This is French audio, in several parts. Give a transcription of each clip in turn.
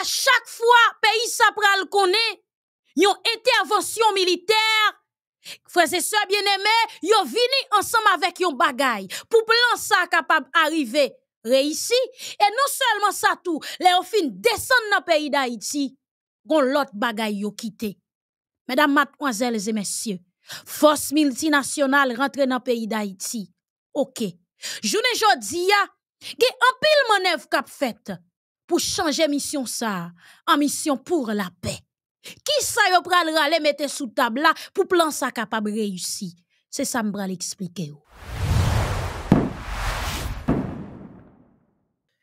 à chaque fois, pays sa pral connaît, yon intervention militaire, Frères et sœurs bien-aimés, yon vini ensemble avec yon bagay pour plan ça capable arriver réussi et non seulement ça tout, les fin descendent dans pays d'Haïti, gon l'autre bagay yo quitté. Mesdames, mademoiselles et messieurs, force multinationale rentre dans pays d'Haïti. OK. Journée jodi a, un en pile manœuvre k'ap fête pour changer mission ça en mission pour la paix. Qui ça yo pral rale mettre sous table là pour plan ça capable réussir? C'est ça me pral expliquer.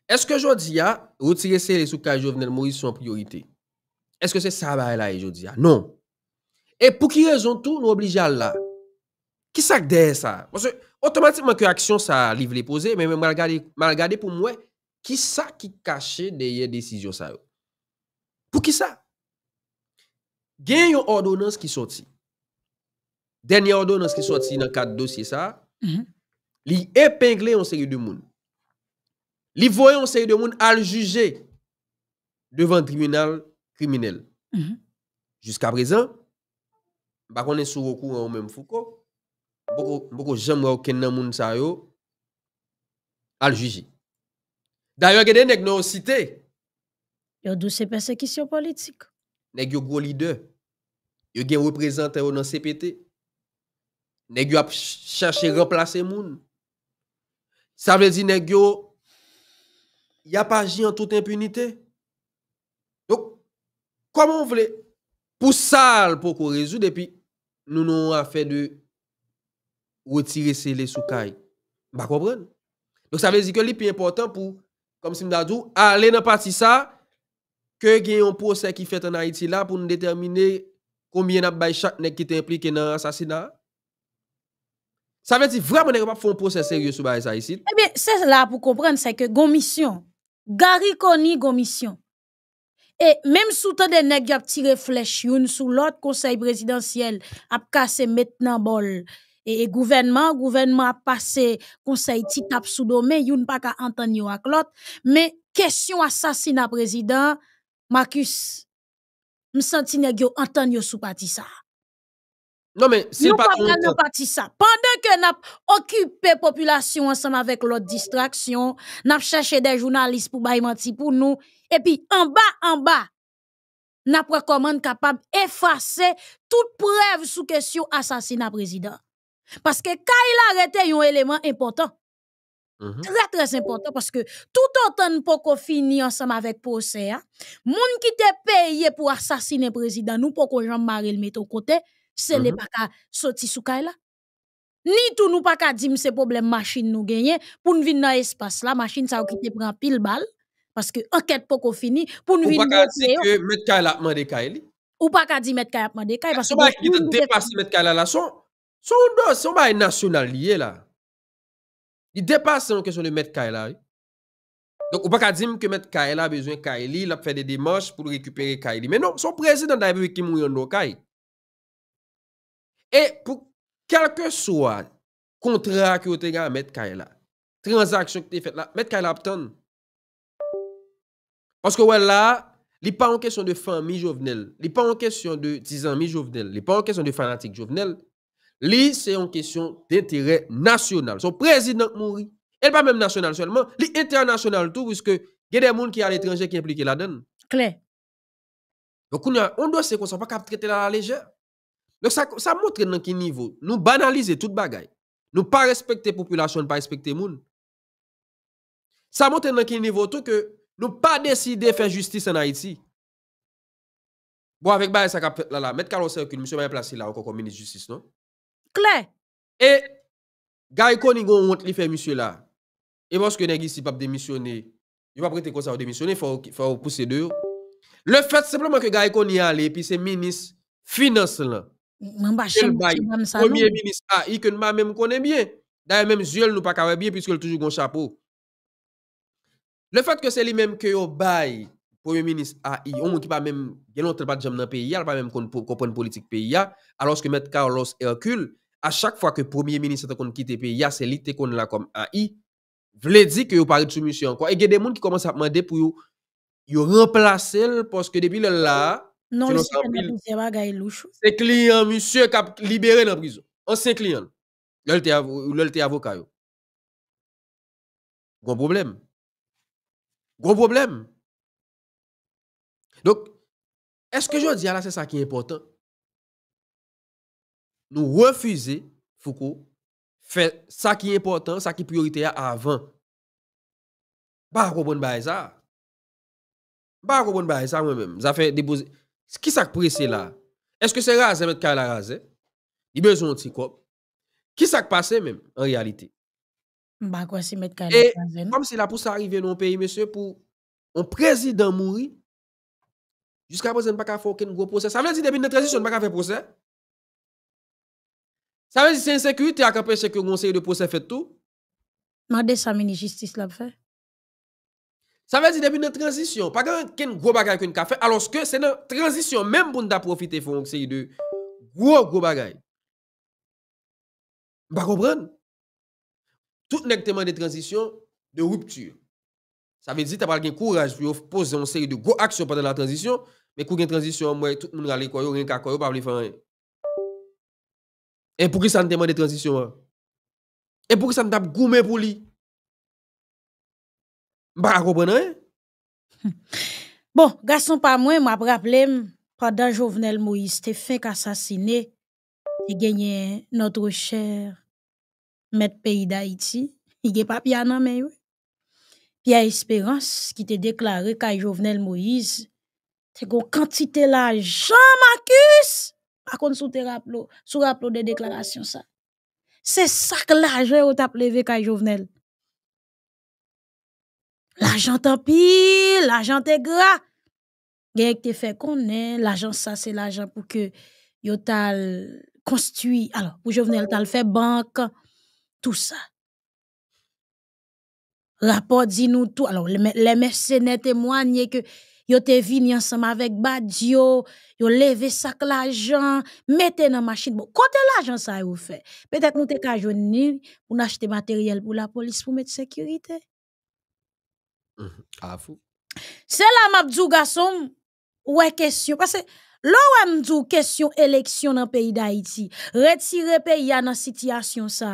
Est-ce que jodi a retirer les sous cas Jovenel Moïse sont priorité? Est-ce que c'est ça bah, là jodi a? Non. Et pour qui raison tout nous oblige à là? Qui ça derrière ça? Parce que automatiquement que action ça livre les poser mais même regarder pour moi Ki sa ki kache deye desisyon sa yo? Pou ki sa? Gen yon ordonans ki soti. Dernye ordonans ki soti nan kat dosye sa. Mhm. Li epengle yon seri de moun. Li voye yon seri de moun al juje. Devan tribunal, kriminel. Mhm. Juska prezen, bako ne sou wakou an ou menm foko. Boko jem wakou ken nan moun sa yo. Al juje. Da yo gede, nek nou o site. Yo dou se persekisyon politik. Nek yo gwo lide. Yo gen reprezentan yo nan CPT. Nek yo ap chache replase moun. Sa vezi, nek yo yap aji an tout impunite. Nou, koman vle, pou sal pou korezou, depi nou nou afe de wotire se le soukaj. Ba kwa pren? Nou sa vezi, ke li pi important pou comme si m'dadou, aller dans partie ça, que gen un procès qui fait en Haïti là pour nous déterminer combien n'a bail chaque nèg qui était impliqué dans l'assassinat. Ça veut dire vraiment nèg pas faire un procès sérieux sur bail ça ici. Eh bien, c'est là pour comprendre c'est que gon mission. Gary Koni gon Et même sous temps des nèg qui a tiré flèche une sous l'autre conseil présidentiel a cassé maintenant bol et gouvernement gouvernement a passé conseil Titap sous domé youn pa ka entendre l'autre mais question assassinat président Marcus me senti nèg yo entendre sous ça non mais si pas pendant que n'a occupé population ensemble avec l'autre distraction n'a cherché des journalistes pour pour nous et puis en bas en bas n'a pas commande capable effacer toute preuve sous question assassinat président Paske kay la rete yon eleman important Trè mm-hmm. trè important Paske tout otan poko fini Ansem avèk posè Moun ki te peye pou asasine prezidan Nou poko jan mare l meto kote Se le baka mm-hmm. soti sou kay la Ni tou nou baka di mse problem Mâchin nou genye Poun vin nan espas la Mâchin sa wakite pran pil bal Paske anket poko fini Poun vin nan espas la Ou baka di met kay la apman de kay li Ou baka di met kay la apman de kay Paske mwen ki te depase met kay la la son Son dos, son bail national lié là. Il dépasse en question de mettre Kaila. Donc, on ne peut pas dire que mettre Kaila a besoin de Kaili, il a fait des démarches pour récupérer Kaili. Mais non, son président de la République qui mourit en Kaili. Et pour quel que soit contrat que vous avez mettre Kaila, transaction que vous faite là, mettre Kaila obtenu. Parce que voilà, il n'est pas en question de famille Jovenel, il n'est pas en question de 10 amis Jovenel, il n'est pas en question de fanatique Jovenel. Li, c'est une question d'intérêt national. Son président mourit. Et pas même national seulement, li international tout, puisque il y a des gens qui à l'étranger qui impliquent la donne. Clair. Donc, on doit se concentrer pas traiter la légère. Donc, ça, montre dans quel niveau. Nous banaliser toute bagaille. Nous pas respecter la population, pas respecter les gens. Ça montre dans quel niveau tout que nous pas décider de faire justice en Haïti. Bon, avec ça, là, là, mettre Carlos monsieur, m'a placé là encore comme ministre de justice, non? Et, Gary Koni gon li fait monsieur là. Et parce que nèg ici pas démissionner, il va prêter comme ça démissionner, faut faut pousser dehors. Le fait simplement que Gary Koni allé puis c'est ministre finance là. Premier ministre ah, il que m'a même connaît bien. D'ailleurs même yeux nous pas bien, bien puisque toujours gon chapeau. Le fait que c'est lui-même que yon bail Premier ministre AI, ah, on qui pas même, il pas de jam dans le pays, il pas même comprendre politique pays, ah, alors que M. Carlos Hercule, à chaque fois que le premier ministre a quitté le pays, ces lits qu'on a comme AI, veut dire que vous parlez de soumission encore. Et il y a des gens qui commencent à demander pour vous remplacer parce que depuis là, non, c'est client, monsieur, qui a libéré dans la prison. Ancien client. Là, avocat. Gros problème. Gros problème. Donc, est-ce que je dis là, c'est ça qui est important? nous refuser, Foucault, faire ça qui est important, ça qui est prioritaire avant. Pas comprendre ça. Pas comprendre ça moi-même. Ça fait déposer. Qui s'est pressé là? Est-ce que c'est rasé mettre Kala rasé? Il besoin de petit Qui s'est passé même en réalité? Bah quoi si mettre Kala Comme si là pour ça arriver dans mon pays monsieur pour un président mourir jusqu'à présent pas faire un gros procès. Ça veut dire depuis notre transition pas faire procès. Ça veut dire que c'est insécurité à empêcher que le conseil de procès fait tout. Mande sa mini justice l'a fait. Ça veut dire depuis une transition, pas qu'un gros bagage qu'on a fait, alors que c'est une transition même pour nous profiter pour une série de gros gros bagage. Vous comprenez? Tout n'est de transition, de rupture. Ça veut dire que tu as pas courage pour poser une série de gros actions pendant la transition, mais quand une transition, tout le monde a l'école, rien qu'à quoi, pas faire et pour qui ça ne demande de transition hein? Et pour qui ça ne tape goumé pour lui Bah, comprendre hein? Bon, garçon pas moi, m'a rappelé pendant Jovenel Moïse était fait assassiné et gagné notre cher maître pays d'Haïti, il a bien, non, mais oui. Pierre Espérance qui t'a déclaré qu'à Jovenel Moïse c'est une quantité Jean Marcus à contre, sur tes rappels, rappels des déclarations, ça. C'est ça que l'argent ou tape levé quand Jovenel. L'argent tant l'argent gras. Gèk te fait connaît, l'argent ça, c'est l'argent pour que yo tal construit. Alors, pour Jovenel, tal fait banque, tout ça. Rapport dit nous tout. Alors, les le mercenaires témoignent que Yo te vin yansama vek badyo, yo leve sak l'ajan, mette nan masjid bo. Kote l'ajan sa yon fe. Petek nou te kajon nil, pou n'achete materyel pou la polis pou mette sekurite. Mm-hmm. A fo. Se la mabdou gasom, wè kesyon. Pasè, lò wè mdou kesyon eleksyon nan peyi da iti. Retire peyi ya nan sityasyon sa.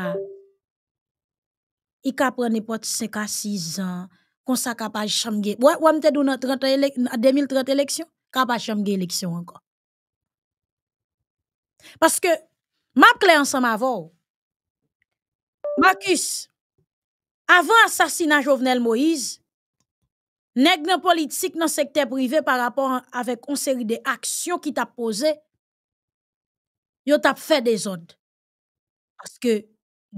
I ka prene pot 5 a 6 an. qu'on sa de chambre ouais Ou wè mte dou 30 elek, 2030 élection capable chambre élection encore parce que m'a clé ansan ma avant Marcus, avant assassinat Jovenel Moïse, neg politiques dans nan secteur privé, par rapport avec une série d'actions de t'a qui yo pose, yo fait des parce Parce que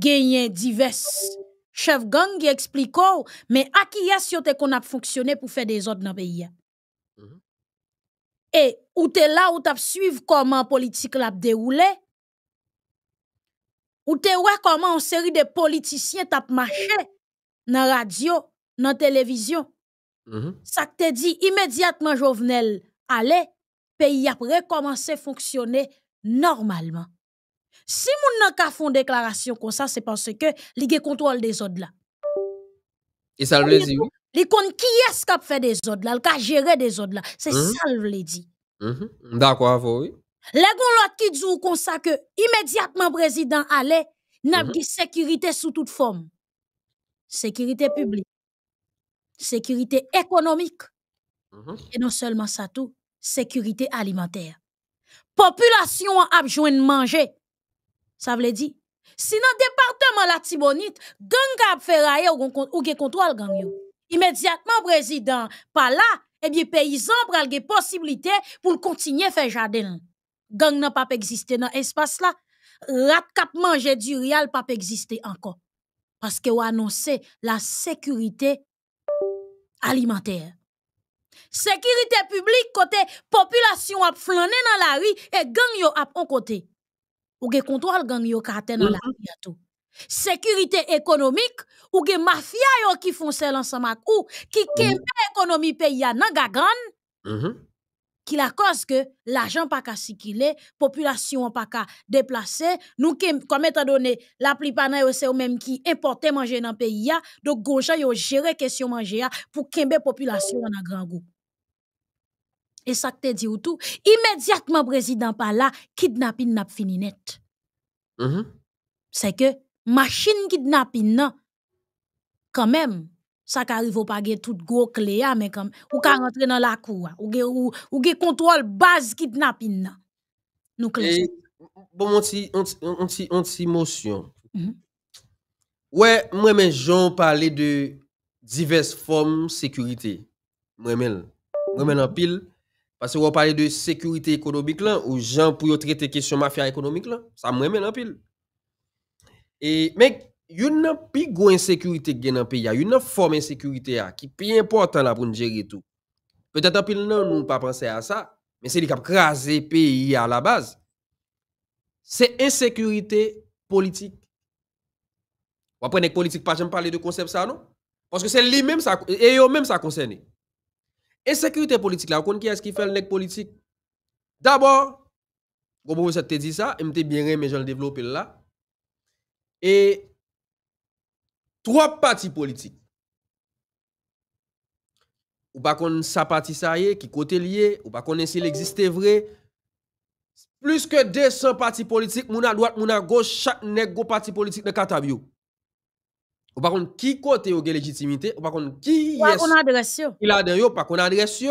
genyen divers chef gang qui explique, mais à qui est-ce qu'on a fonctionné pour faire des ordres dans le pays? Mhm. Et ou t'es là, ou t'as suivi comment politique a déroulé, ou t'es ouais comment une série de politiciens t'as marché dans la radio, dans la télévision. Mhm. Ça te dit immédiatement, Jovenel, allez, pays a recommencé à fonctionner normalement. Si moun nan ka font déclaration comme ça, c'est parce que li le contrôle des autres là. Et ça le dire Li kon qui est ce fait des autres là, ka gérer des autres là. C'est hum. ça le dire. Mm-hmm. D'accord, oui. Les gens qui disent comme ça que immédiatement président allait, n'a pas sécurité sous toute forme. Sécurité publique, sécurité économique, mm-hmm. et non seulement ça tout, sécurité alimentaire. Population a besoin de manger. Ça veut dire. Si dans le département la Tibonite, gang y ou, ou contrôle gang Immédiatement, président, pas là, et eh bien, paysan bra possibilité pour continuer à faire jardin. Gang n'a pas exister dans espace là. Rat kap du rial pas exister encore. Parce que a annoncé la sécurité alimentaire. Sécurité publique, côté population a flané dans la rue et gang yo ap côté ou gen contrôle gang yo kate nan mm la mm-hmm. Sécurité économique ou gen mafia yo qui font sel ensemble ou qui mm-hmm. kembe économie pays nan gagan. -hmm. Ki la cause que l'argent pas ka circuler, population pas ka déplacer, nous comme étant donné la plupart des c'est eux même qui importent manger dans pays Donc, donc gonja yo géré question manger pour kembe population nan mm-hmm. grand goût. Et ça te dit tout, immédiatement président par là, kidnapping n'a fini net. Mm-hmm. C'est que machine kidnapping quand même, ça arrive au à tout gros ah, mais comme ou ka dans la cour, ah, ou ge, ou, contrôle base kidnapping Nous Bon, on ti, on on motion. Mm-hmm. Ouais, moi mais Jean parlait de diverses formes de sécurité. Moi même, moi en pile parce que vous parlez de sécurité économique là, les gens pour traiter question mafia économique là, ça me remet en pile. Et mec, une plus insécurité qui est dans le pays, une forme d'insécurité qui est importante pour nous gérer tout. Peut-être en pile non, pas penser à ça, mais c'est ce qui a crasé pays à la base. C'est insécurité politique. Vous va prendre politique, pas j'aime parler de concept ça, non? Parce que c'est lui-même, ça, et eux-mêmes, ça concerne. E sekurite politik la, wakon ki as ki fèl nek politik? Dabor, gombo mwen se bon, te di sa, mte bie reme jan l devlopel la, e, tro pati politik, wakon sa pati sa ye, ki kote liye, wakon ensil eksiste vre, plus ke desan pati politik, mou nan doat, mou nan go, chak nek go pati politik de kat avyo. Ou par contre, qui côté ou légitimité, ou par contre, qui ouais, est. On adresse Il a de par qu'on adresse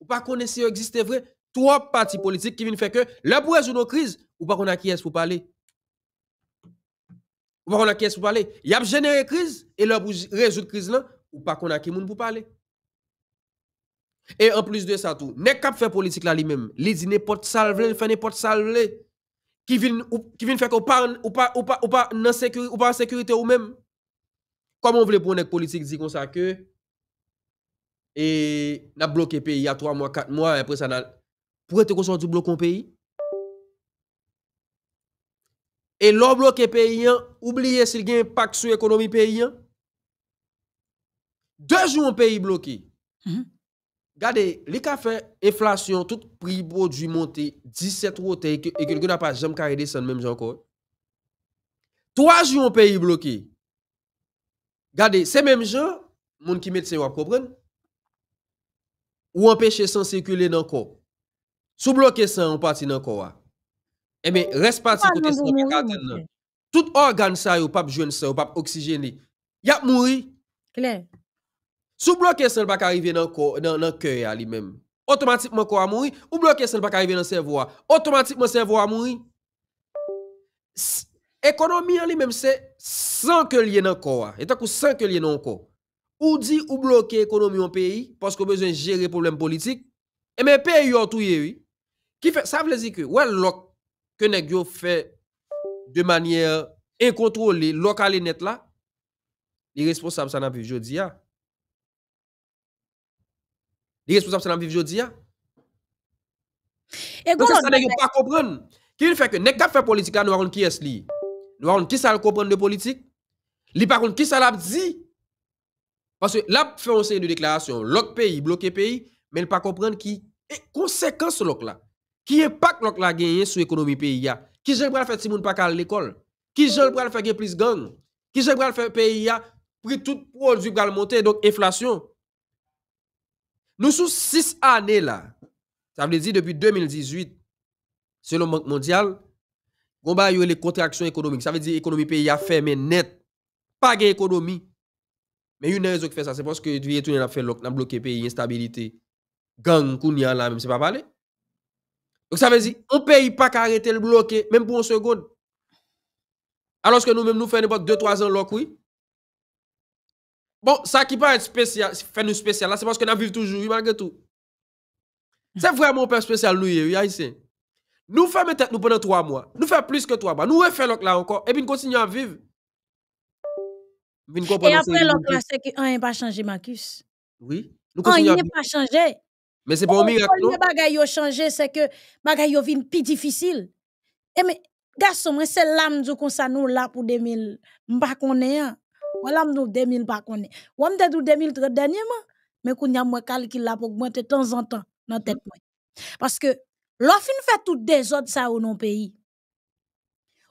ou par qu'on si existe vrai. Trois partis politiques qui viennent faire que là résout résoudre nos crises, ou par qu'on a qui est pour parler. Ou par qu'on a qui est pour parler. Il y a généré crise, et leur résout résoudre crise là, ou par qu'on a qui moun pour parler. Et en plus de ça tout, n'est cap faire politique là lui-même, li dit n'importe ça, il fait n'importe ça qui vient qui vient faire qu'on parle ou pas ou pas ou pas non sécurité ou pas sécurité ou même. Comment vous voulez pour une politique dit comme ça que et n'a bloqué pays a 3 mois, 4 mois après ça pour être bloqué du bloquer pays et l'on bloqué pays, hein, oubliez s'il y a un impact sur l'économie pays. Hein. Deux jours, un pays bloqué. Regardez, mhm. les cafés, inflation, tout prix produit monté, 17 euros et quelqu'un n'a pas jamais descendre même encore. Trois jours, un pays bloqué. Regardez, ces mêmes gens, gens qui médecin va comprendre. Ou empêcher sans circuler dans le corps. Sous bloquer sans en partie dans le corps. Eh bien, oh, reste parti côté sans Tout organe ça, ou pas jeune ça, ou pas oxygéné. Y a mouri. Clair. Sous bloquer sans pas arriver dans le corps, dans le cœur lui-même. Automatiquement corps a mouri, ou bloquer sans pas arriver dans le cerveau. Automatiquement cerveau a mouri. Économie en lui-même, c'est sans que lien encore. Hein. Et tant que sans que lien encore. Ou dit ou bloquer économie en pays parce qu'on besoin gérer problème politique. Et eh mais pays yon tout oui. Qui fait ça veut dire que, ouais, l'ok que nèg fait de manière incontrôlée, local à net là, responsables, ça n'a plus jodi hein. Les responsables, ça n'a plus jodi ya. Et quoi, ça n'a pas comprendre. Qui fait que nèg fait politique là, nous qui est ce li? Nous avons qui ça comprendre de politique. Li par contre qui ça l'a dit parce que là fait un série de déclaration, l'autre pays bloqué pays, mais il pas comprendre qui conséquence l'autre là. Qui impact l'autre là gagné sur l'économie pays Qui j'aime pas faire si moun pas à l'école. Qui j'aime pas faire plus gang. Qui fait pas faire pays prix tout produit pour monter donc inflation. Nous sommes six années là. Ça veut dire depuis 2018 selon Banque mondiale on va les contractions économiques. Ça veut dire l'économie pays a fermé net. Pas économie. Mais une raison qui fait ça, c'est parce que tu es l'instabilité, fait l'autre, bloqué pays, instabilité. Gang, kounia là, même, c'est pas parlé. Donc ça veut dire, on paye pas arrêter le bloquer, même pour une seconde. Alors que nous-mêmes, nous faisons n'importe 2-3 ans lock oui. Bon, ça qui paraît spécial, fait nous spécial, là, c'est parce que nous vivons toujours, malgré tout. C'est vraiment un peu spécial, nous, a ici. Nous fermons tête nous pendant trois mois. Nous faisons plus que trois mois. Nous refaisons là encore. Et puis nous continuons à vivre. Et après l'autre là, c'est qu'on n'est pas changé, Marcus. Oui. Nous continuons n'est pas changé. Mais c'est pas un miracle. Le bagay a changé, c'est que bagay yo plus difficile. Et eh, mais, garçon, moi, c'est l'âme du ça nous là pour 2000. pas connaît. Voilà, hein. m'dou 2000 pas connaît. Ou m'dou 2030 dernièrement. Mais qu'on y a moins calcul là pour augmenter de temps en temps dans tête Parce que Lofi nou fè tout de zot sa ou nou peyi.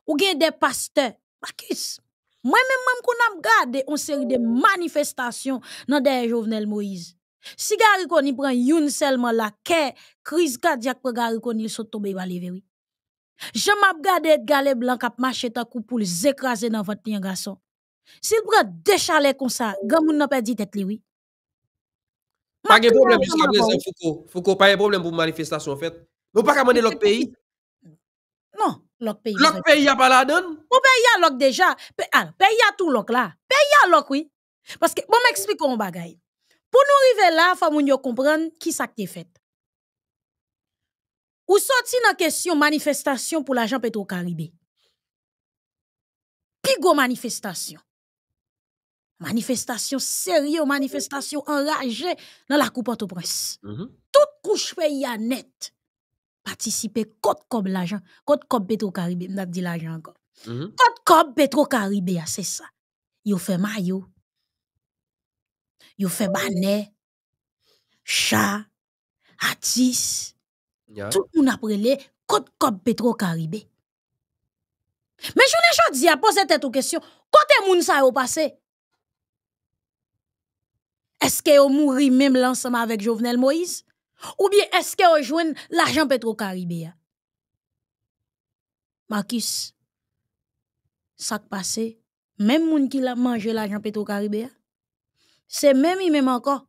Ou gen de pasteur. Bakis, mwen mè mèm kon ap gade on seri de manifestasyon nan deye jovenel Moïse. Si gare kon ni pran youn selman la kè, kriz gade jak pran gare kon il sot tobe ywa levewi. Jèm ap gade et gale blan kap machetakou pou lisekrasen nan vatnyen gason. Sil pran dechale kon sa, gamoun nan pedi tetliwi. Pake problem pou manifestasyon fèt. Nous pas demander l'autre pays. Non, l'autre pays. L'autre pays a pas la donne. Mon pays a l'autre déjà. Alors, ah, y a tout l'autre là. Pays a l'autre oui. Parce que bon m'explique un bagay. Pour nous arriver là, faut nous comprendre qui ça qui est fait. Ou sorti dans question manifestation pour l'agent Petro-Caribé. Pigo manifestation. Manifestation sérieuse, manifestation enragée dans la coupe port au mm-hmm. Toute couche pays a net participer côte comme l'argent, côte comme Petro-Caribé, n'a dit l'argent encore. Mm-hmm. côte comme Petro-Caribé, ah, c'est ça. Yo fait maillot. Yo fait Banet Chat, atis Tout le monde a prélé comme Petro-Caribé. Mais je ne dis à poser cette question. Côté moun ça eu passé. Est-ce que yo mouri même ensemble avec Jovenel Moïse? Ou bien est-ce que rejoint l'argent Petro-Caribé Marcus, ça passé, même moun qui l'a mangé l'argent Petro-Caribé, c'est même lui même encore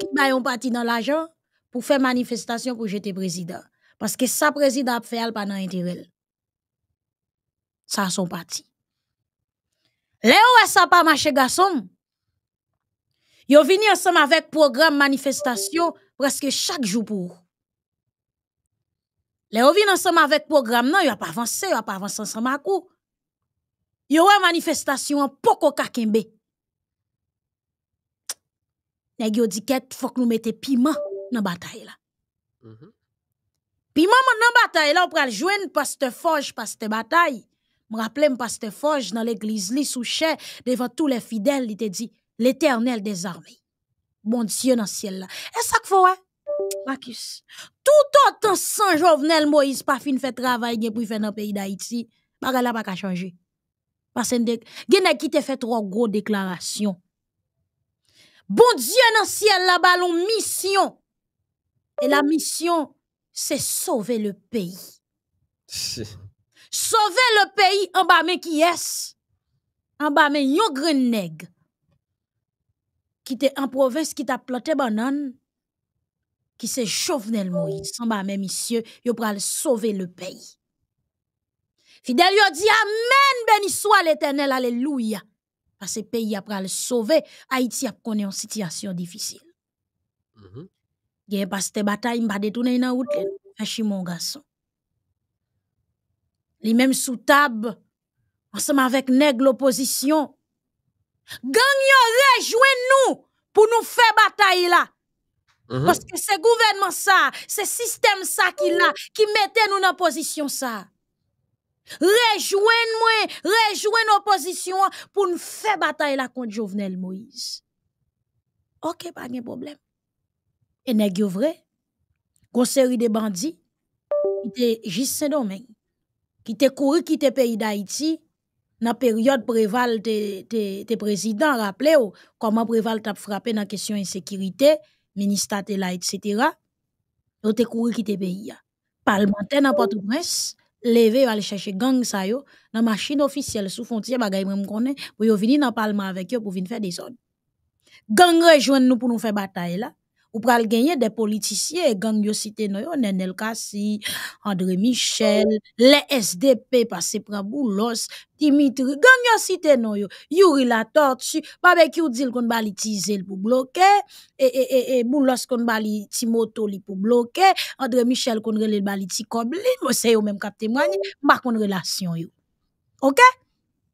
qui sont parti dans l'argent pour faire manifestation pour jeter président. Parce que ça président a fait pas dans intérêt. Ça son parti. Léo ça pas marché garçon. Yo vini ensemble avec programme manifestation presque chaque jour pour vous. Les ensemble avec le programme, non, il a pas avancé, il a pas avancé ensemble à coup. Il y a une manifestation en poko kakembe. Les gens dit qu'il faut que nous mettions piment dans la bataille. Mhm. Piment dans la bataille, on peut jouer Pasteur Forge, Pasteur Bataille. Je me rappelle Pasteur Forge dans l'église, li devant tous les fidèles, il te dit l'éternel des armées bon Dieu dans le ciel là. Et ça qu'il faut, hein? Marcus, tout autant sans Jovenel Moïse pas fin fait travail pour faire dans le pays d'Haïti, pas là pas changer. Parce que gen qui te fait trois gros déclarations. Bon Dieu dans le ciel là ballon mission. Et la mission c'est sauver le pays. sauver le pays en bas mais qui est en bas mais yon grenègue qui était en province, qui t'a planté banane, qui c'est Jovenel Moïse, sans ba même monsieur, yo pral sauver le pays. Fidèle yo dit Amen, béni soit l'éternel, Alléluia. Parce que pays a pral sauver, Haïti a connu une situation difficile. Mm mm-hmm. a parce que bataille m'a détourné dans route, un mon garçon. Les mêmes sous table, ensemble avec nègre l'opposition, Gang yo nous pour nous faire bataille là. Mhm. Parce que c'est gouvernement ça, c'est système ça qui qui mettait nous dans position ça. « moi rejoignez l'opposition pour nous faire bataille là contre Jovenel Moïse. OK, pas de problème. Et nèg yo vrai. série de bandits qui était juste Saint-Domingue, qui était couru étaient pays d'Haïti dans la période préval de tes présidents, rappelez-vous comment préval t'a frappé dans la question de sécurité, ministère de la, etc. Vous te couru qui te pays. Parlementaire dans Port-au-Prince, levé aller chercher gang ça yo, dans la machine officielle sous frontière, pour y venir dans le Parlement avec eux pour venir faire des ordres. Gang rejoignent nous pour nous faire bataille là. Ou pral genye de politiciens, gang yo site Nenel Kasi, André Michel, le SDP pran Boulos, Dimitri, gang yo site noyo Yuri la tortue, babek dil kon bali tizel pou bloquer, et e, e, e, boulos kon bali ti li pou bloke, André Michel kon rele bali ti kobli, mwen se yo même kap témoigne ma kon relation yo. Ok?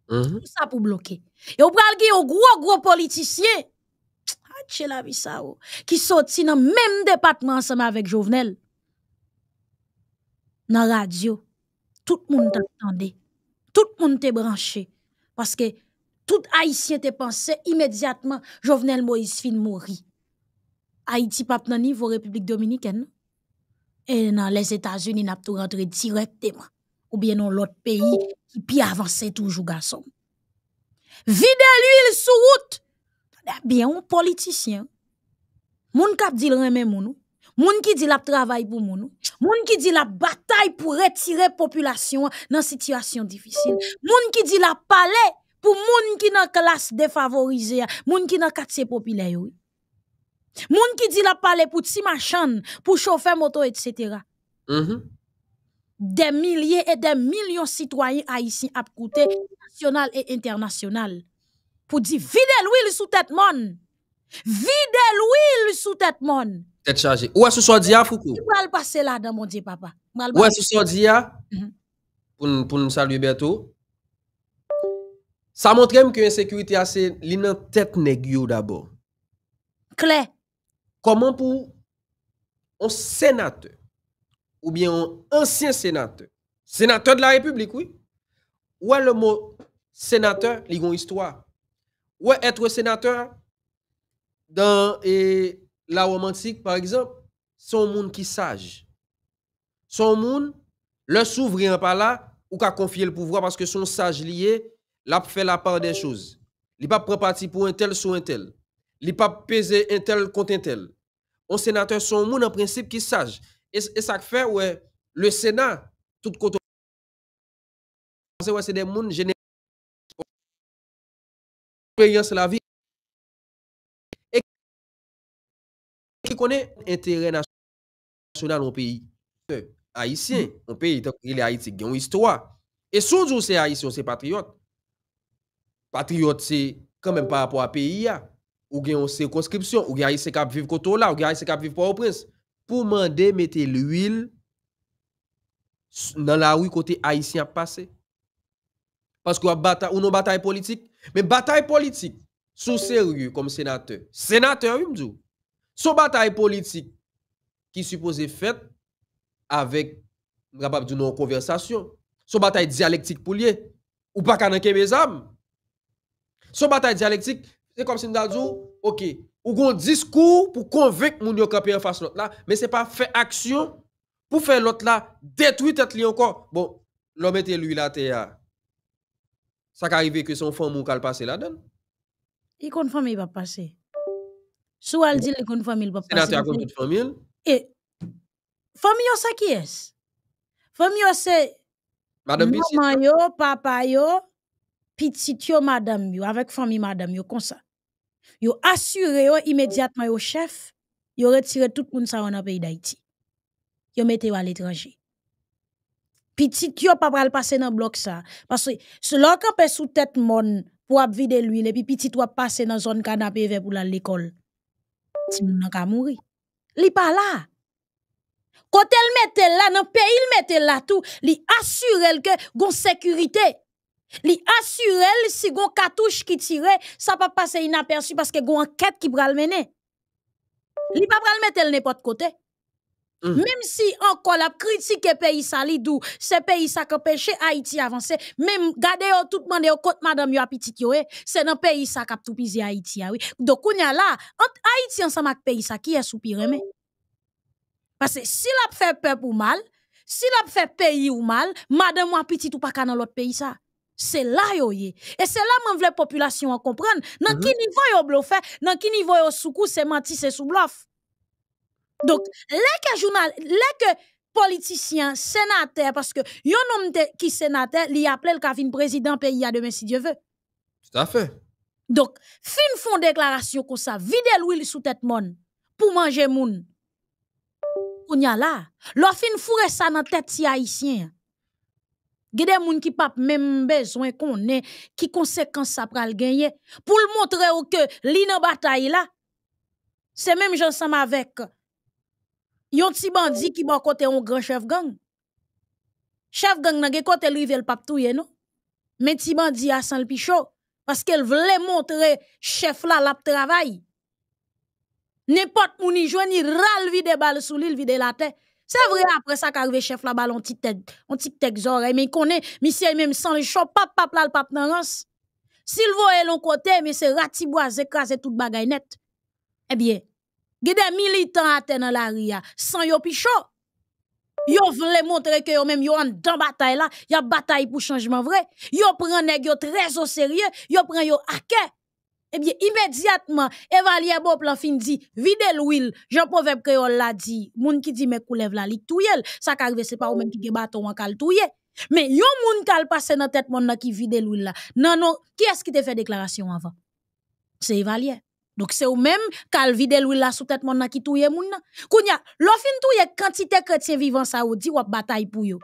Tout mm-hmm. ça pour bloquer. Et ou pral genye gros gros, gros politiciens ah, oh. qui la qui même département ensemble avec Jovenel, la radio, tout le Jovenel. Nan Tout le monde t'attendait. Tout parce que Parce que tout Haïtien te pensé immédiatement. Jovenel Moïse fin pas Haiti niveau nan la République Dominicaine. Et dans les états unis pas tout rentré directement. Ou bien dans l'autre pays, qui puis avancer toujours. garçon, Vide l'huile sur route. Eh bien, un politicien. Moun kap di remen moun. Moun ki di l'a travail pour moun. Moun ki di la bataille pour retirer population dans situation difficile. Moun ki dit la palais pour moun qui dans classe défavorisée, moun qui dans quartier populaire. Moun ki di la palais pour ti machan, pour chauffeur moto, etc. Mm-hmm. Des milliers et des millions de citoyens haïtiens à national et international pour dire vide l'huile sous tête mon. Vide l'huile sous tête mon. Tête chargée. Où est-ce que di dit à ah, Foucault? Je vais passer là dans mon Dieu, papa. Où est-ce que di dit ah? mm-hmm. Pour nous saluer bientôt. Ça montre que l'insécurité assez ah, dans tête nèg d'abord. Claire. Comment pour un sénateur ou bien un ancien sénateur, sénateur de la République, oui, ou le mot sénateur, il y a une histoire. Ouais, être sénateur dans et, la romantique, par exemple, son monde qui sage. Son monde, le souverain pas là, ou qu'a confier le pouvoir parce que son sage lié, l'a fait la part des choses. Il pas prend parti pour un tel sur un tel. Il pas peser un tel contre un tel. Un sénateur, son monde en principe qui sage. Et, ça fait, ouais, le Sénat, tout côté. C'est des mondes la vie et qui connaît intérêt national au pays. Haïtien, au mm. pays, il est Haïti, il une histoire. Et son jour, c'est Haïtien, c'est patriote. Patriote, c'est quand même par rapport à pays. Ou bien une conscription, ou bien Haïtien qui vivre côté là, ou bien Haïtien qui vivre pour au prince. Pour demander, mettre l'huile dans la rue côté Haïtien passé parce qu'on bataille a une bataille politique. Mais bataille politique, sous sérieux comme sénateur, sénateur, il me dit, son bataille politique qui supposée faite avec, capable de une conversation, son bataille dialectique pour ou pas qu'à mes âmes. Son bataille dialectique, c'est comme si on ok, ou un discours pour convaincre les gens en face l'autre là, mais ce n'est pas faire action pour faire l'autre là, détruire tête encore. Bon, l'homme était lui là, terre. Ça qui arrive que son femme ou qu'elle passe là-dedans. Il compte famille va passer. Si elle dit le compte famille va passer. Sénateur compte famille. Et famille ça qui est Famille c'est Madame Maman yo, papa yo, petit yo, madame yo, avec famille madame yo comme ça. Yo assuré immédiatement au chef, yo retire tout le monde ça en pays d'Haïti. Yo mettez à l'étranger petit n'as pas pral passer dans le bloc ça parce que selon qu'on peut sous tête monde pour vider l'huile et puis petit toi passer dans zone canapé vers pour l'école ti moun ka mouri li pas là Quand elle mettait là dans pays il mettait là tout elle assure elle que gon sécurité Elle assure elle si gon cartouche qui tirait ça pas passer inaperçu parce que gon enquête qui le mener pas va le mettre n'importe côté Mm. Même si encore la critique pays dou c'est pays ça qu'empêcher Haïti avancer, même gardez tout monde yo côté madame yo petit, yo, eh. c'est dans pays ça qu'a tout pisé Haïti ah oui. Donc on a là, Haïti ensemble avec pays ça qui est soupiré mais parce que si l'a fait peuple ou mal, si l'a fait pays ou mal, madame ou petit ou pas dans l'autre pays ça. C'est là yo Et c'est là que la population à comprendre. Dans mm qui niveau yo bluffer dans qui niveau yo soukou, c'est menti, c'est sous donc, les que journal, les que politicien, sénateur, parce que yon nom qui sénateur, li appelé le kavin président pays à demain si Dieu veut. Tout à fait. Donc, fin font déclaration comme ça, vide l'huile sous tête moun, pour manger moun. Ou n'y a là. la fin foure ça dans tête si haïtien. Gede moun qui pas même besoin qu'on ait, qui conséquence ça pral gagner, pour le montrer ou que li nan bataille là. C'est même j'en somme avec. Yon ti bandi ki bon kote yon grand chef gang. Chef gang nan gen kote li vel pap touye non. Men ti bandi a san le pichot. qu'elle voulait vle montre chef la lap travail. N'importe mouni jwen ni ral vide bal sou li, vide la terre. C'est vrai après ça qu'arrive chef la bal, on ti tek zore, mais konnen misye même sans le chop pap pap la le pap nan rans. Sil voye l'on kote, men ratiboise rati tout bagay net. bien a des militants à la ria, sans yo pichot. Yo vle montre que yo même yon en dans bataille là, y a bataille pour changement vrai. Yo prennent nèg très au sérieux, yo prend yo hake. Eh bien immédiatement, évalier Bob plan fin dit vide l'huile. Jean proverbe créole l'a dit, moun ki dit mais coulève la lik yel, ça qui arrive c'est pas ou même qui gen bâton en cal Mais yon moun kal passe dans tête moun nan ki vide l'huile là. Non non, qui est-ce qui te fait déclaration avant C'est évalier. Donc c'est ou même qu'al vide l'huile là sous tête mon nan qui touye moun nan. Kounya, l'offin touye quantité chrétien vivant ça ou dit bataille pour yo.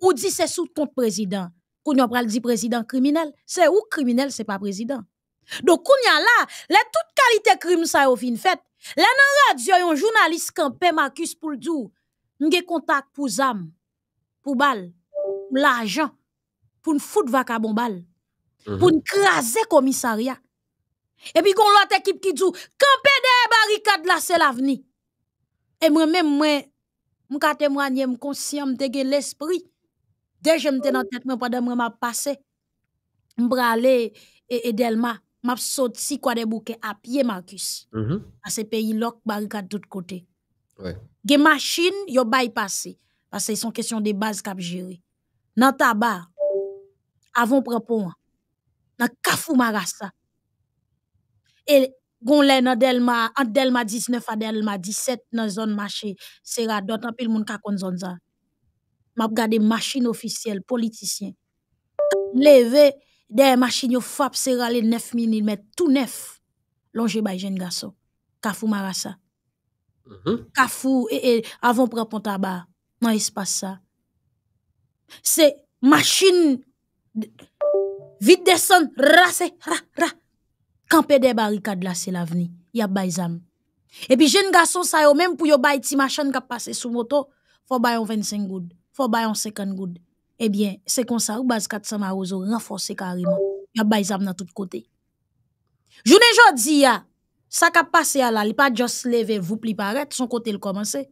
Ou dit c'est sous compte président. Kounya pral dit président criminel. C'est ou criminel, c'est pas président. Donc kounya là, les toute qualité crime ça ou fin fait. Là nan radio yon journaliste campé Marcus pour dou. contact pour zam, pour BAL, pour l'argent, pour une vacabon balle, mhm. pour une craser commissariat. Et puis, on l'autre équipe qui dit, camper des barricades là, c'est l'avenir. Et moi-même, moi, je témoigner, je conscient, je l'esprit. Dès que je me dans tête, pendant que je passé, je et Delma, je sorti quoi des bouquets à pied, Marcus. Mm-hmm. À ce pays, des barricades de tous côtés. Ouais. Des machines, yo bypassé. Parce que c'est question de base qu'elles gérer. Dans tabac, avant propos, dans kafou marassa, et gon lè nan Delma, an Delma 19 a Delma 17 nan zone mache, se d'autres dot pil moun kakon zon za. Map gade machine officielle politicien. Leve, des machines yo fap c'est ra le 9 mm, tout neuf longe bay jeune gaso. Kafou marasa. Mm -hmm. Kafou, e, et avant prend pon taba, nan espasa. Se, machine Vite, descend, rase, ra, ra, Kampe de là la l'avenir... y Y Et puis puis jen jeune sa yo, même... Pour yo bay ti qui kap passé sou moto, faut bayon 25 goud, Faut bayon 50 goud. c'est se ça ou base 400 marozo carrément. kariman, y a zam nan tout kote. dis jodi ya, Ça kap passé à là, il pas just lever vous li paret, son côté, le commencer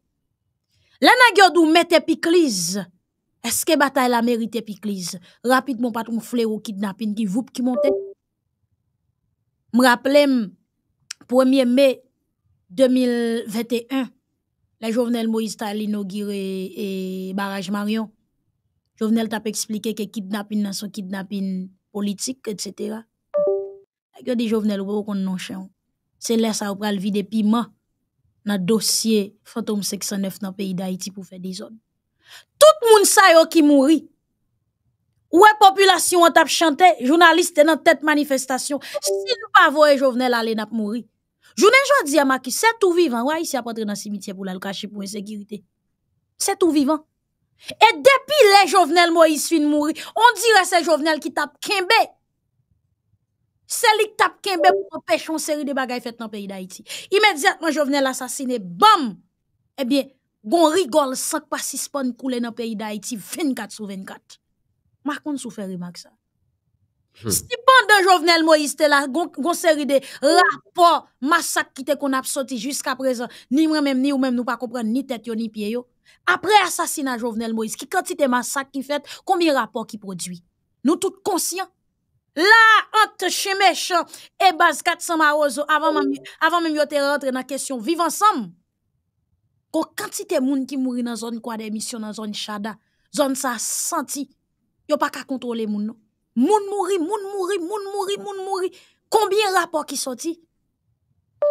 La nag yo dou Est-ce que bataille la merite pikliz, Rapidement, pas patroun fle ou kidnapping ki voup qui monte me rappelle 1er mai 2021, la Jovenel Moïse ta inauguré et barrage Marion. Jovenel t'a expliqué que kidnapping dans son kidnapping politique, etc. que des Jovenel, ou qu'on non chien. C'est là ça ou le vide piment dans dossier fantôme 609 dans le pays d'Haïti pour faire des zones. Tout moun sa yo oh, qui mourit Ouais, population en tape chanté, journaliste dans tête manifestation. Si nous pas Jovenel aller n'a mourir. Journée jodi à Maki, c'est tout vivant. Ouais, ici s'est rentrer dans cimetière pour le cacher pour insécurité. C'est tout vivant. Et depuis les Jovenel Moïse fin mourir, on dirait c'est Jovenel qui tape Kembe. C'est lui qui tape Kembe pour empêcher une série de bagailles faites dans le pays d'Haïti. Immédiatement Jovenel assassiné, bam. Eh bien, gon rigole sans pas suspendre couler dans le pays d'Haïti 24 sur 24. Ma kon sou fèrimak sa. Stipan de Jovenel Moïse te la, gonsèri de rapor masak ki te kon apsoti jusqu'a prezant, ni mre mèm ni ou mèm nou pa kompren ni tèt yo ni piye yo. Apre asasina Jovenel Moïse ki kantite masak ki fèt, koumi rapor ki prodwi. Nou tout konsyen. La ant che me chan e baz kat sa ma ozo avan mèm yo te rentre nan kesyon. Viv ansam. Kon kantite moun ki mouri nan zon kwa demisyon, nan zon chada, zon sa santi yo pas qu'à contrôler moun non. Moun mouri, moun mouri, moun mouri, moun mouri. Combien rapports qui sorti?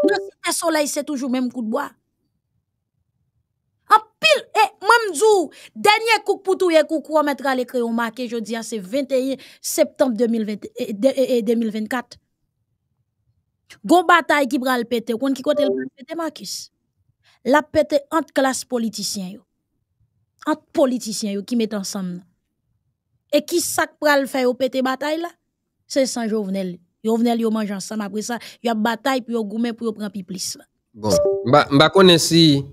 le soleil, c'est toujours même coup de bois. En pile, et eh, même jour, dernier coup pour tout, et coup mettre à les on marqué je dis, hein, c'est 21 septembre 2024. Eh, eh, Gon bataille qui bral pété, kon qui côté le pété, Marcus. La pété entre classe politicien yo. Entre politicien qui met ensemble. Et qui ça pral faire au pété bataille là? C'est Saint-Jovenel. Jovenel yo mange ensemble après ça, y a bataille puis a goumé pour yo prend plus. Bon, bah bah connais si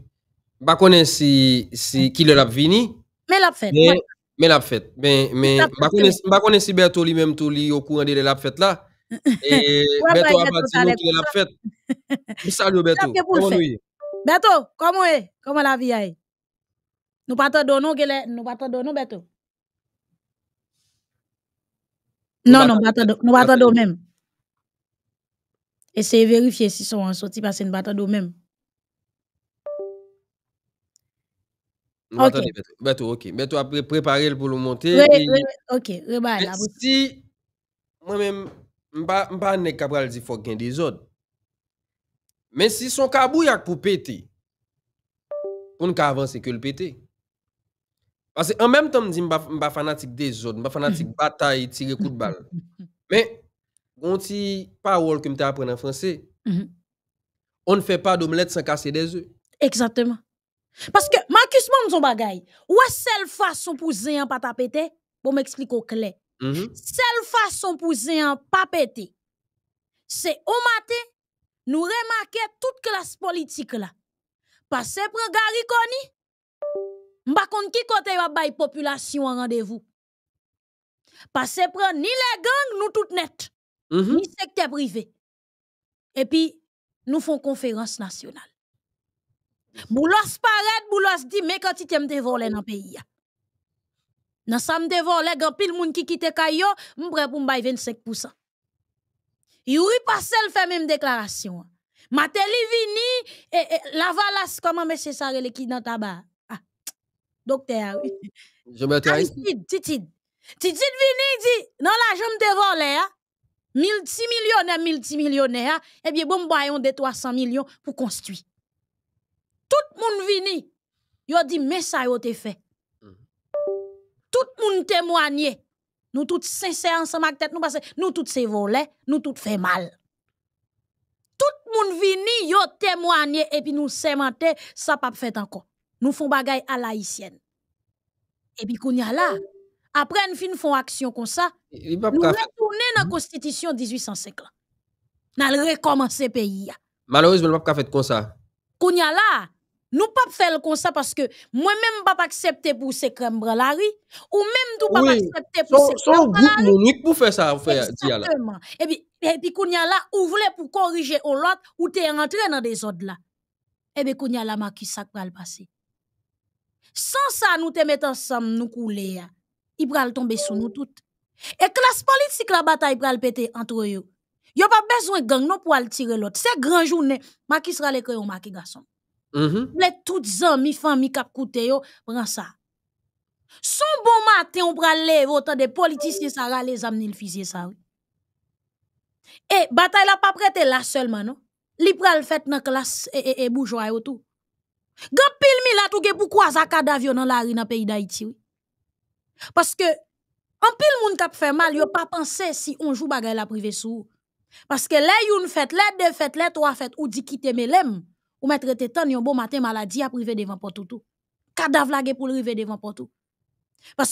bah connais si si qui le l'a vini. Mais l'a fait. Mais, mais l'a fait. Mais mais bah connais bah connais si Berto lui même tout lui au courant de l'a fait là. Et Berto a parti qui l'a fait. salut Berto. Comment Berto, comment est? Comment la vie est? Nous pas t'en donnons nous pas t'en donnons Berto. Non, nou batado mèm. Ese verifye si son an soti pase nou batado mèm. Ok. Beto, ok. Beto apre preparel pou nou monte. Ok, reba ala. Si, mwen mwen mba mba nek kabral zi fok gen dizod. Men si son kabou yak pou pete. Poun kavan se ke l pete. Ok. Parce qu'en en même temps, je suis pas fanatique des autres. je suis fanatique de bataille, tirer coup de balle. Mais, on tu parole que de en français. Mhm. On ne fait pas d'omelette sans casser des œufs. Exactement. Parce que, Marcus, moi, son bagaille, ou est seule façon pour en pas péter? Bon, m'expliquer au clair. Mhm. Seule façon pour en pas pété, c'est au matin, nous remarquer toute classe politique là. Parce que, pour Gary Connie, Mba kon ki kote yo bay rendez-vous, vous se pren ni les gangs, nous tout net. Mm -hmm. Ni conférence privé. Et puis, nous font conférence nationale. Boulos paret, boulos di, me kati te voler dans nan pays, ya. Nan sa mte voler, grand pile moun ki kite kayo, mbre pou mbay 25%. Yuri même déclaration. même deklarasyon. Mateli vini, et e, e lavalas koman mè se sarele dans nan tabar docteur. Ah. Je me ah, tais. Titid. Titid vini, dit. Non, la je te vole, Multimillionnaire, multimillionnaire, eh bien, bon, bayon de 300 millions pour construire. Tout monde vini, yo dit, mais ça a te fait. Toute hum. Tout monde témoigné. Nous toutes sincères ensemble avec tête, nous parce nous toutes c'est volé, nous tous, fait mal. Tout monde vini, yo témoigné, et puis nous sémenter, ça pas fait encore nous font bagay à la haïtienne. Et puis qu'on y là, après une fin font action comme ça, nous retournons dans la constitution 1850. Nous recommencer pays. Malheureusement, nous pas faire comme ça. Qu'on y a là, pas faire comme ça parce que moi-même pas accepter pour ces crèmes la ou même tout pas accepter pour ces crèmes la rue. pour faire ça, Exactement. Et puis, et puis y a là, ou voulez pour corriger l'autre ou t'es rentré dans des ordres là. Et eh bien qu'on y a là, ma qui ça va le passer sans ça nous te ensemble nous couler ils il pral tomber sous nous toutes et la classe politique la bataille pral péter entre eux Yo pas besoin de gang non pour aller tirer l'autre. C'est grand journée. Ma qui sera les ou ma qui garçon. Mm mm-hmm. toutes Les toutes amis, mi cap koute yo, ça. Son bon matin, on pral lève autant de politiciens, ça va les amis, le fusil, ça. Oui. Et eh, bataille la pas prête là seulement, non? prennent pral fait dans la classe et, et, Gan pile mi la touge pou kwa zaka dans nan la ri nan d'Haïti. Oui. Parce que, an pile moun kap fè mal, yo pa panse si jou bagay la prive sou. que le yon fèt, le de fèt, le to a fèt, ou di kite melem, ou metre te tan yon bon maten maladi a prive devan potoutou. Kadav la ge pou le rive devan potou.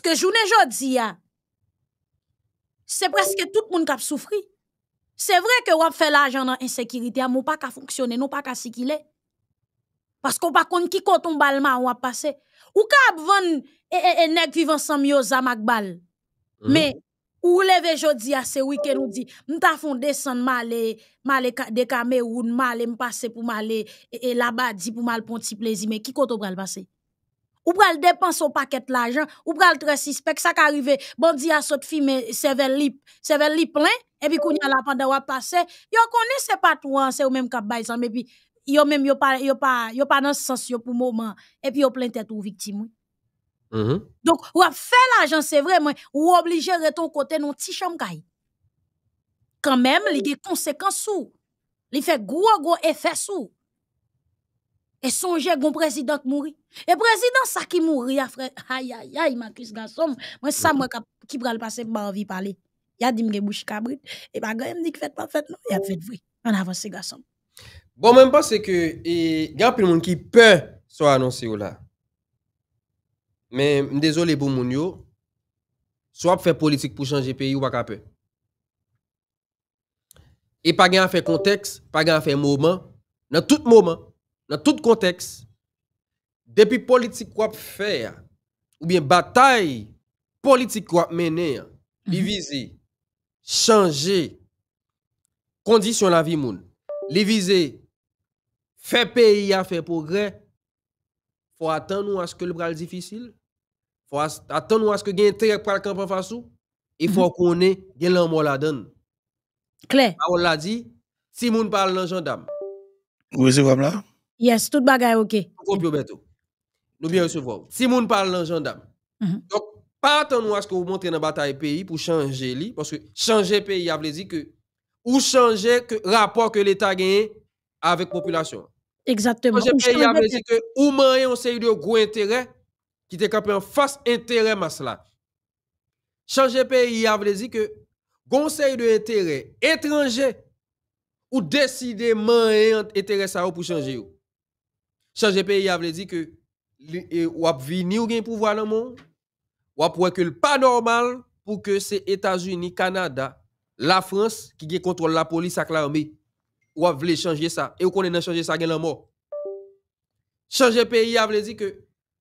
que jounen jodi ya, c'est presque tout moun kap soufri. c'est vrai que wap fè la ajan nan insécurité a mou pa ka fonksyone, nou pa ka sikile. Parce qu'on pas contre qui compte on bal ou a passé. Ou kap vann et et nèg vivant ensemble yo zam bal. Mhm. Mais ou levé jodi a c'est week-end ou dit, m ta fon descend malé, malé de Cameroun, malé m passé pour malé et, là-bas dit pour mal pour petit plaisir, mais qui compte pral passé. Ou pral dépenser paquet l'argent, ou pral très suspect ça qu'arrivé. Bon dia saute filmer cervelle lip, cervelle lip plein et puis kounya mhm. la pendant ou passé, yo connaissez pas toi, c'est ou même kap bay zam et puis yo même yo pas yo pas yo pas dans sens yo pour moment et puis yo plein tête ou victime mm-hmm. donc ou a fait l'argent c'est vraiment ou obligé de ton côté non petit chambre quand même il y a des conséquences sous il fait gros gros effet sous et songe gon président qui et président ça qui mourit ah, aïe aïe aïe Marcus garçon. moi ça moi qui le passer pas envie parler il a dit me bouche cabrit et pas me dit fait pas fait non il a fait vrai en avance garçon Bon mwen mpase ke gen api moun ki pe sou anonsi ou la. Men mdezo le bon moun yo sou ap fè politik pou chanje peyi ou bak apè. E pa gen ap fè konteks, pa gen ap fè mouman, nan tout mouman, nan tout konteks, depi politik kwa ap fè, ou bien batay, politik kwa ap menè, li mhm. vize, li vize, chanje, kondisyon la vi moun, li vize, Fait pays a fait progrès, faut attendre à ce que le bras difficile, faut attendre à ce que gagne intérêt pour le camp en face il faut mhm. qu'on ait gagne l'amour la donne. Claire. On l'a dit, si moun parle dans gendarme. Vous recevez là Yes, tout bagay OK. Nous bien recevoir. Si moun parle dans gendarme. Mhm. Donc pas attendre à ce que vous montrez dans bataille pays pour changer li parce que changer pays ça veut dire que ou changer que rapport que l'état gagne avec population. Exactement. c'est que ou man yon série de gros intérêts qui te campé en face intérêt mas là. Changer pays a veut dire que conseil de intérêt étranger ou décider man intérêt ça pour changer ou. Changer pays a veut dire que ou a vini ou gain pouvoir dans monde ou a que le pas normal pour que c'est États-Unis, Canada, la France qui gère contrôle la police avec l'armée ou a voulu changer ça. Et ou nan changer ça, gen mort. Changer pays, a vle dit que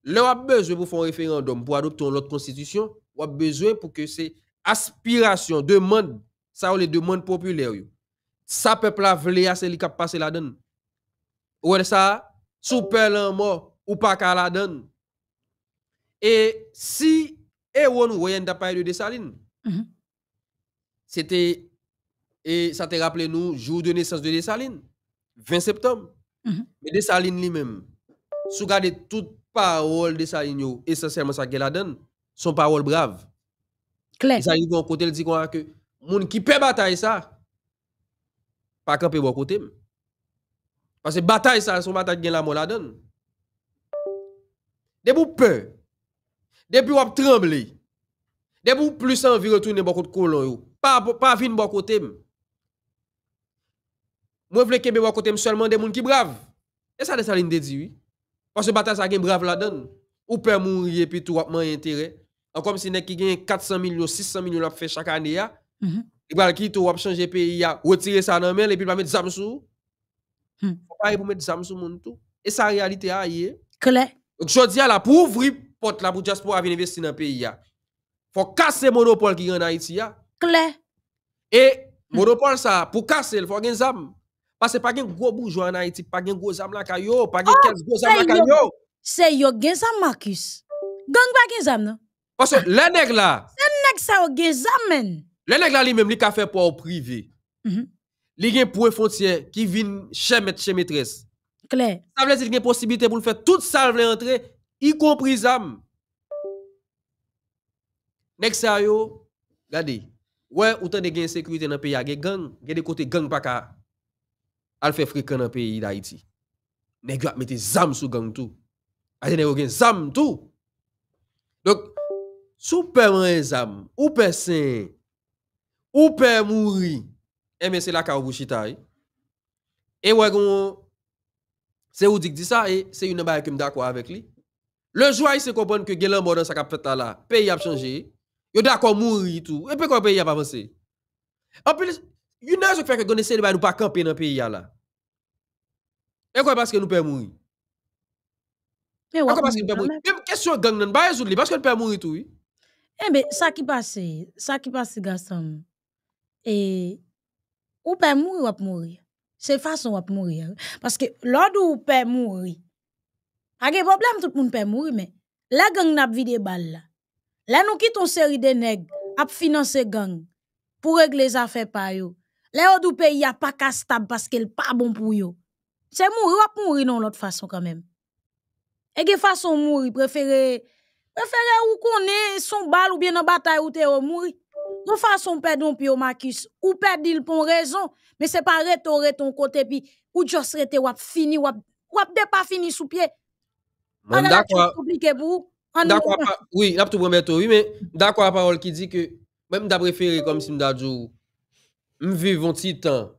le a besoin pour faire un référendum, pour adopter une autre constitution, ou a besoin pour que c'est aspiration, demande, ça ou les demandes populaires. Ça peuple a voulu, c'est lui qui passer la donne. Ou elle ça, sous peur mort, ou pas la donne. Et si, et on voyait de Dessalines, mhm. c'était et ça te rappelé nous, jour de naissance de Dessalines, 20 septembre. Mhm. Mais Dessalines lui-même, si vous parole toutes paroles Dessalines, essentiellement ça qu'elle a donné, son parole brave. Claire. Dessalines, bon côté, il dit que moun qui peut bataille ça, pas peut bon côté. Parce que bataille ça, son bataille qu'elle la mort la donne. vous peur, depuis vous de vous plus envie de retourner bon côté colon, pas pas venir bon côté. Moi, je veux que à côté seulement des gens qui braves. Et ça, c'est de e dit, oui. Parce que bataille, ça a brave là-dedans. Ou peut mourir, puis tout a intérêt. Comme si qui gagne 400 millions, 600 millions, fait chaque année. Mhm. Et bien, qui tout a changé pays, retirer ça dans et puis va mettre des armes ne Faut pas pour mettre des armes tout. Et la réalité, a est. clair Donc, je dis à la pour ouvrir porte la pour diaspora venir investir dans le pays. Faut casser le monopole qui est en Haïti. clair Et monopole ça, pour casser, il faut gagner des armes. Parce que pas de gros bourgeois en Haïti, pas de gros âmes là, pas de 15 gros âmes là, C'est yo, gen zam, Marcus. Gang pas gen zam, non? Parce que les nègres là. Les nègres ça, gen zam, men. Les nègres là, li même li ka fait pour privé. Mhm. Li gen pour frontière qui vient chez maître, chez maîtresse. Claire. Ça veut dire qu'il y a possibilité pour le faire toute salve l'entrée, y compris zam. Nèg sa yo, gade. Ouais, autant de gen sécurité dans le pays, y a des gang, y a des côtés gang pas al fe frik an an peyi da iti. Negyo ap mette zam sou gang tou. Ajen e ou gen zam tou. Dok, sou pe man e zam, ou pe se, ou pe mouri, eme eh se la ka ou bouchita e. Eh. E wè goun, se ou dik di sa e, se yon ne baye kem da kwa avek li. Le jou a yi se kompon ke gelan modan sa kap fet la la, peyi ap chanje, yo da kon mouri tou, e pe kon peyi ap avanse. Ape li... You know jok fè kè gwenè sè li bè nou pa kampè nan pè ya la. E kwen baske nou pè mouri? E kwen baske nou pè mouri? Mè mè kèsyon gang nan, bè rezoul li, baske nou pè mouri tou? E eh, mè, sa ki pase, sa ki pase gasam. E, ou pè mouri wap mouri. Se fason wap mouri an. Paske lòd ou ou pè mouri. Agè, bo blèm tout moun pè mouri, mè. La gang nan ap vide bal la. La nou kiton seri denèg, ap finanse gang. Pou regle zafè payo. Le pays, pays y a pa ka parce paske n'est pas bon pour yo. Se mouri mourir mouri non façon quand même. Et façon e façon mourir, préférer prefere ou koné, son bal ou bien en bataille ou te ou mouri. Non fason pedon On makis, ou pedil pour raison mais c'est pa pas ton côté pi, ou jos rete wap fini, ou wap de pa fini sous pied. An D'accord, oui, là, tout bon oui, mais d'accord, la parole qui dit que même d'après préféré comme si m'da m viv vant si tan,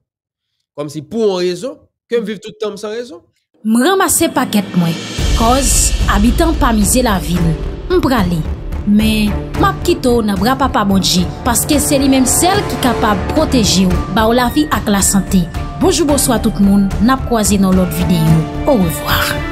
kwa m si pou an rezo, ke m viv tout tan m san rezo. M ramase paket mwen, koz, abitan pa mize la vil, m prale. Men, map kito na bra pa pa modje, paske se li menm sel ki kapab proteji ou, ba ou la vi ak la sante. Bojou bojou a tout moun, nap kwa zi nan lot videyo. Ou revoar.